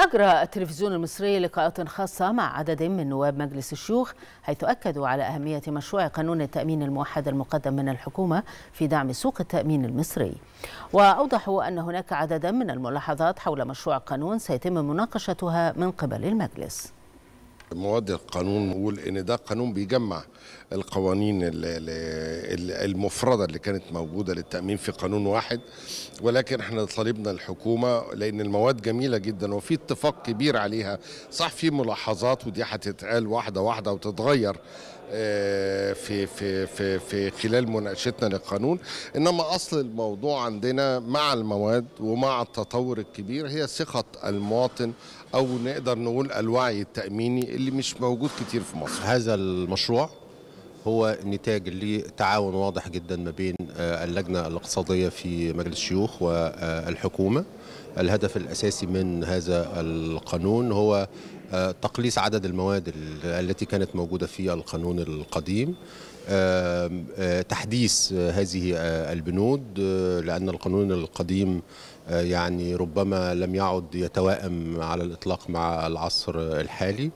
أجرى التلفزيون المصري لقاءات خاصة مع عدد من نواب مجلس الشيوخ حيث أكدوا على أهمية مشروع قانون التأمين الموحد المقدم من الحكومة في دعم سوق التأمين المصري وأوضحوا أن هناك عددا من الملاحظات حول مشروع قانون سيتم مناقشتها من قبل المجلس مواد القانون نقول ان ده قانون بيجمع القوانين المفرده اللي كانت موجوده للتامين في قانون واحد ولكن احنا طالبنا الحكومه لان المواد جميله جدا وفي اتفاق كبير عليها صح في ملاحظات ودي هتتقال واحده واحده وتتغير آه، في في في في خلال مناقشتنا للقانون انما اصل الموضوع عندنا مع المواد ومع التطور الكبير هي ثقه المواطن او نقدر نقول الوعي التاميني اللي مش موجود كتير في مصر هذا المشروع هو نتاج لتعاون واضح جدا ما بين آه، اللجنة الاقتصادية في مجلس الشيوخ والحكومة الهدف الأساسي من هذا القانون هو آه، تقليص عدد المواد التي كانت موجودة في القانون القديم آه، تحديث هذه البنود لأن القانون القديم يعني ربما لم يعد يتوائم على الإطلاق مع العصر الحالي